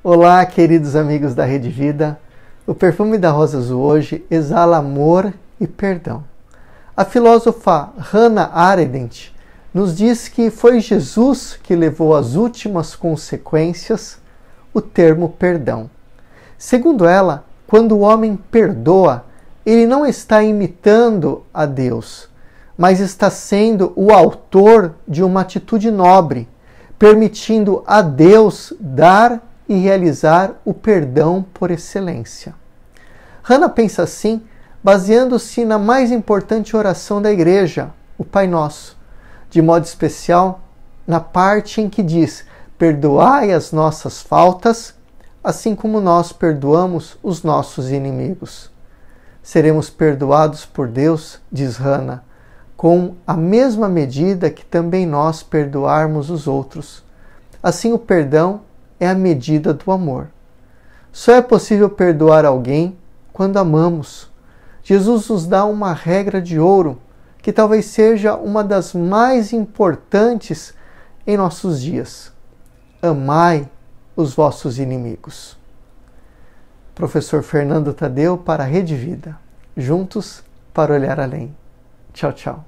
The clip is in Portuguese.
Olá, queridos amigos da Rede Vida. O perfume da rosa azul hoje exala amor e perdão. A filósofa Hannah Arendt nos diz que foi Jesus que levou às últimas consequências o termo perdão. Segundo ela, quando o homem perdoa, ele não está imitando a Deus, mas está sendo o autor de uma atitude nobre, permitindo a Deus dar e realizar o perdão por excelência. Hannah pensa assim, baseando-se na mais importante oração da igreja, o Pai Nosso, de modo especial na parte em que diz: Perdoai as nossas faltas, assim como nós perdoamos os nossos inimigos. Seremos perdoados por Deus, diz Hannah, com a mesma medida que também nós perdoarmos os outros. Assim, o perdão é a medida do amor. Só é possível perdoar alguém quando amamos. Jesus nos dá uma regra de ouro que talvez seja uma das mais importantes em nossos dias. Amai os vossos inimigos. Professor Fernando Tadeu para a Rede Vida. Juntos para olhar além. Tchau, tchau.